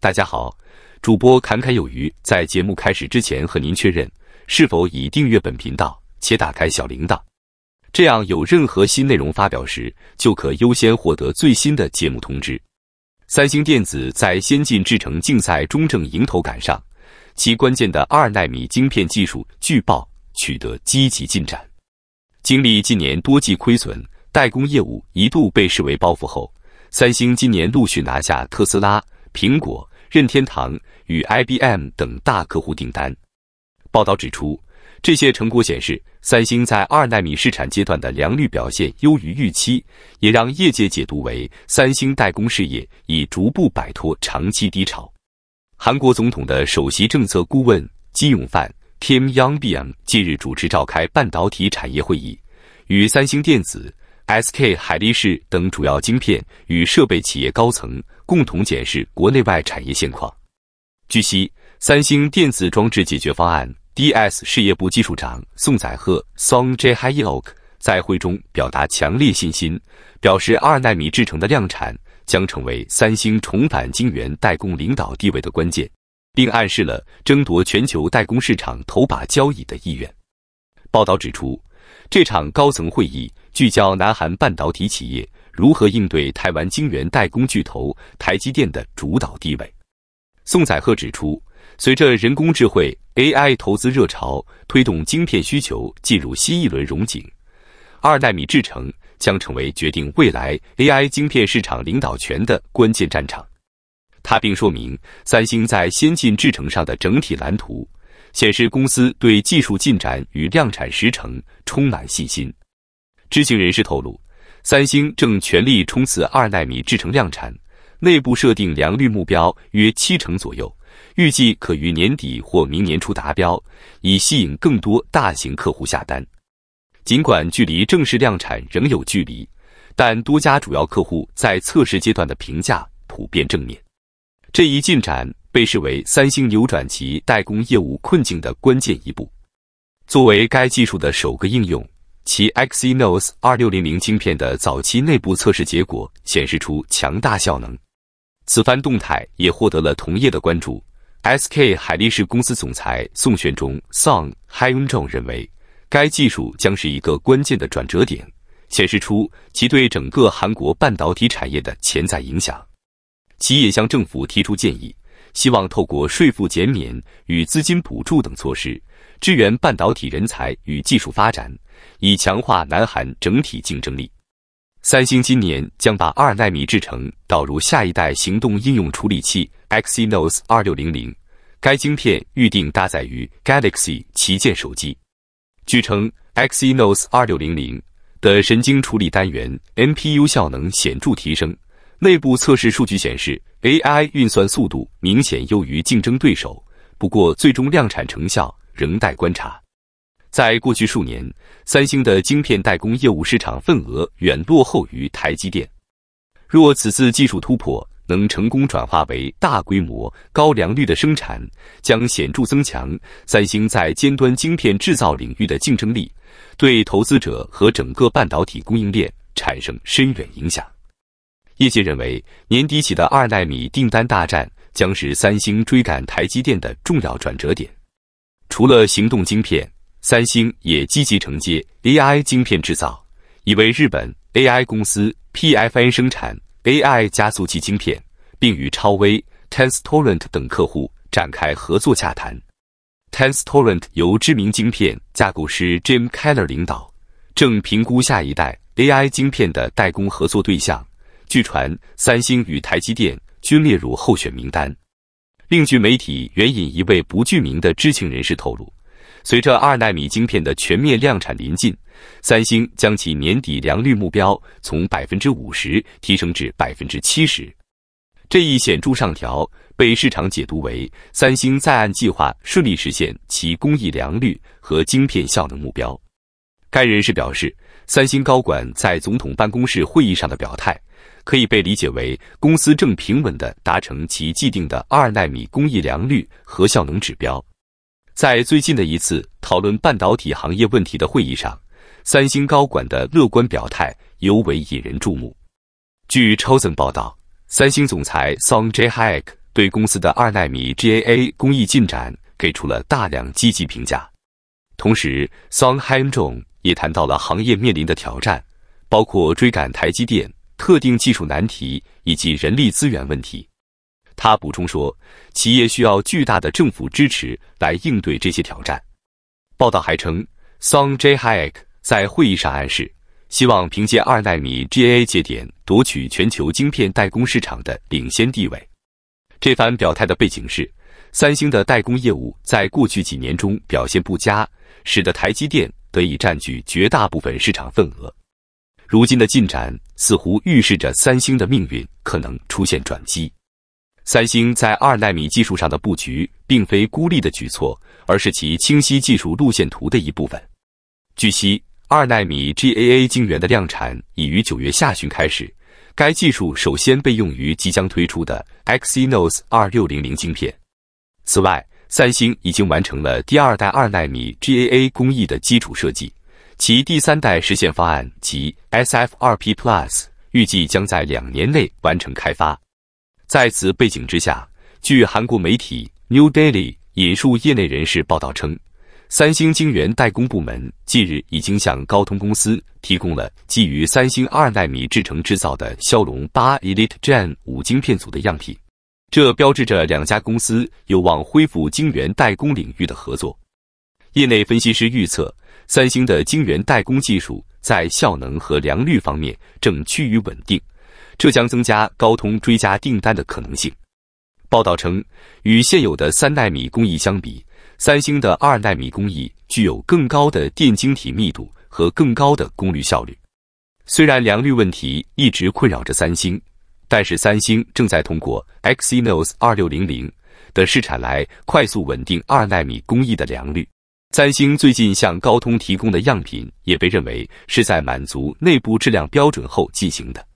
大家好，主播侃侃有余。在节目开始之前，和您确认是否已订阅本频道且打开小铃铛，这样有任何新内容发表时，就可优先获得最新的节目通知。三星电子在先进制程竞赛中正迎头赶上，其关键的二纳米晶片技术据报取得积极进展。经历近年多季亏损，代工业务一度被视为包袱后，三星今年陆续拿下特斯拉、苹果。任天堂与 IBM 等大客户订单。报道指出，这些成果显示，三星在二纳米试产阶段的良率表现优于预期，也让业界解读为三星代工事业已逐步摆脱长期低潮。韩国总统的首席政策顾问金永范 （Kim Yong-bam） 近日主持召开半导体产业会议，与三星电子。SK 海力士等主要晶片与设备企业高层共同检视国内外产业现况。据悉，三星电子装置解决方案 DS 事业部技术长宋载赫 （Song Jae h y o k 在会中表达强烈信心，表示二纳米制程的量产将成为三星重返晶圆代工领导地位的关键，并暗示了争夺全球代工市场头把交椅的意愿。报道指出。这场高层会议聚焦南韩半导体企业如何应对台湾晶圆代工巨头台积电的主导地位。宋载赫指出，随着人工智慧 AI 投资热潮推动晶片需求进入新一轮荣景，二纳米制程将成为决定未来 AI 晶片市场领导权的关键战场。他并说明三星在先进制程上的整体蓝图。显示公司对技术进展与量产时程充满信心。知情人士透露，三星正全力冲刺二纳米制程量产，内部设定良率目标约七成左右，预计可于年底或明年初达标，以吸引更多大型客户下单。尽管距离正式量产仍有距离，但多家主要客户在测试阶段的评价普遍正面。这一进展。被视为三星扭转其代工业务困境的关键一步。作为该技术的首个应用，其 Exynos 2600芯片的早期内部测试结果显示出强大效能。此番动态也获得了同业的关注。SK 海力士公司总裁宋玄中 （Song Hyun-jong） 认为，该技术将是一个关键的转折点，显示出其对整个韩国半导体产业的潜在影响。其也向政府提出建议。希望透过税负减免与资金补助等措施，支援半导体人才与技术发展，以强化南韩整体竞争力。三星今年将把二纳米制程导入下一代行动应用处理器 Exynos 2600，该晶片预定搭载于 Galaxy 旗舰手机。据称，Exynos 2600的神经处理单元 NPU 效能显著提升。内部测试数据显示，AI 运算速度明显优于竞争对手。不过，最终量产成效仍待观察。在过去数年，三星的晶片代工业务市场份额远落后于台积电。若此次技术突破能成功转化为大规模高良率的生产，将显著增强三星在尖端晶片制造领域的竞争力，对投资者和整个半导体供应链产生深远影响。业界认为，年底起的二纳米订单大战将是三星追赶台积电的重要转折点。除了行动晶片，三星也积极承接 AI 晶片制造，已为日本 AI 公司 p f n 生产 AI 加速器晶片，并与超威、Tenstorrent 等客户展开合作洽谈。Tenstorrent 由知名晶片架构师 Jim Keller 领导，正评估下一代 AI 晶片的代工合作对象。据传，三星与台积电均列入候选名单。另据媒体援引一位不具名的知情人士透露，随着二纳米晶片的全面量产临近，三星将其年底良率目标从百分之五十提升至百分之七十。这一显著上调被市场解读为三星在按计划顺利实现其工艺良率和晶片效能目标。该人士表示，三星高管在总统办公室会议上的表态。可以被理解为公司正平稳地达成其既定的二纳米工艺良率和效能指标。在最近的一次讨论半导体行业问题的会议上，三星高管的乐观表态尤为引人注目。据《c h o s n 报道，三星总裁 Song Jae a k 对公司的二纳米 GAA 工艺进展给出了大量积极评价。同时，Song Hyun j 也谈到了行业面临的挑战，包括追赶台积电。特定技术难题以及人力资源问题，他补充说，企业需要巨大的政府支持来应对这些挑战。报道还称，Song j a h y e k 在会议上暗示，希望凭借二纳米 GAA 节点夺取全球晶片代工市场的领先地位。这番表态的背景是，三星的代工业务在过去几年中表现不佳，使得台积电得以占据绝大部分市场份额。如今的进展似乎预示着三星的命运可能出现转机。三星在二纳米技术上的布局并非孤立的举措，而是其清晰技术路线图的一部分。据悉，二纳米 GAA 晶圆的量产已于九月下旬开始，该技术首先被用于即将推出的 Exynos 2600晶片。此外，三星已经完成了第二代二纳米 GAA 工艺的基础设计。其第三代实现方案及 S F 二 P Plus 预计将在两年内完成开发。在此背景之下，据韩国媒体 New Daily 引述业内人士报道称，三星晶圆代工部门近日已经向高通公司提供了基于三星二纳米制程制造的骁龙八 Elite Gen 五晶片组的样品，这标志着两家公司有望恢复晶圆代工领域的合作。业内分析师预测。三星的晶圆代工技术在效能和良率方面正趋于稳定，这将增加高通追加订单的可能性。报道称，与现有的三纳米工艺相比，三星的二纳米工艺具有更高的电晶体密度和更高的功率效率。虽然良率问题一直困扰着三星，但是三星正在通过 Exynos 二六零零的试产来快速稳定二纳米工艺的良率。三星最近向高通提供的样品也被认为是在满足内部质量标准后进行的。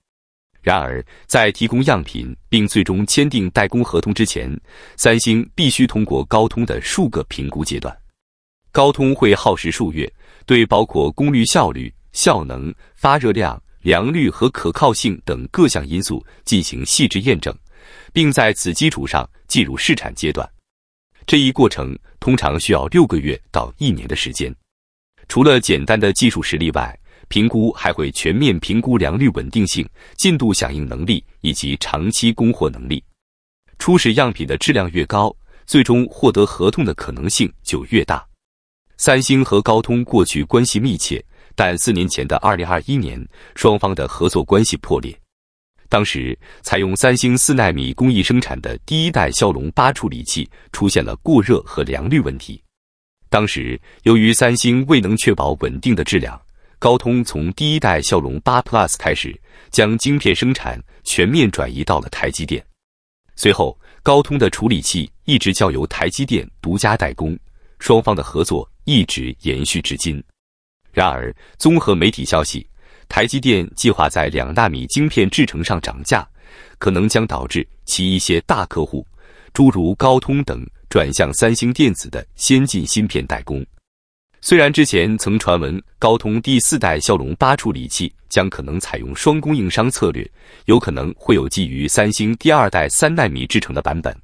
然而，在提供样品并最终签订代工合同之前，三星必须通过高通的数个评估阶段。高通会耗时数月，对包括功率效率、效能、发热量、良率和可靠性等各项因素进行细致验证，并在此基础上进入试产阶段。这一过程通常需要六个月到一年的时间。除了简单的技术实力外，评估还会全面评估良率稳定性、进度响应能力以及长期供货能力。初始样品的质量越高，最终获得合同的可能性就越大。三星和高通过去关系密切，但四年前的二零二一年，双方的合作关系破裂。当时采用三星四纳米工艺生产的第一代骁龙八处理器出现了过热和良率问题。当时由于三星未能确保稳定的质量，高通从第一代骁龙八 Plus 开始，将晶片生产全面转移到了台积电。随后，高通的处理器一直交由台积电独家代工，双方的合作一直延续至今。然而，综合媒体消息。台积电计划在两纳米晶片制程上涨价，可能将导致其一些大客户，诸如高通等转向三星电子的先进芯片代工。虽然之前曾传闻高通第四代骁龙八处理器将可能采用双供应商策略，有可能会有基于三星第二代三纳米制程的版本，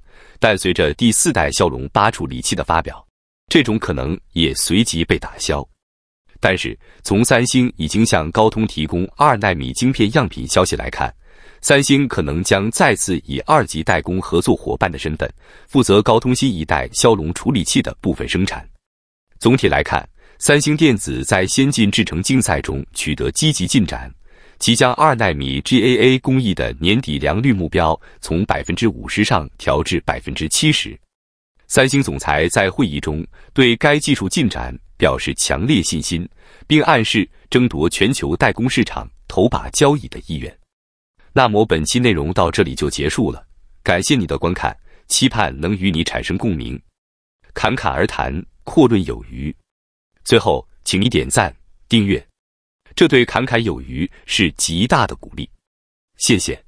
但随着第四代骁龙八处理器的发表，这种可能也随即被打消。但是，从三星已经向高通提供二纳米晶片样品消息来看，三星可能将再次以二级代工合作伙伴的身份，负责高通新一代骁龙处理器的部分生产。总体来看，三星电子在先进制程竞赛中取得积极进展，其将二纳米 GAA 工艺的年底良率目标从百分之五十上调至百分之七十。三星总裁在会议中对该技术进展。表示强烈信心，并暗示争夺全球代工市场头把交椅的意愿。那么本期内容到这里就结束了，感谢你的观看，期盼能与你产生共鸣。侃侃而谈，阔论有余。最后，请你点赞、订阅，这对侃侃有余是极大的鼓励。谢谢。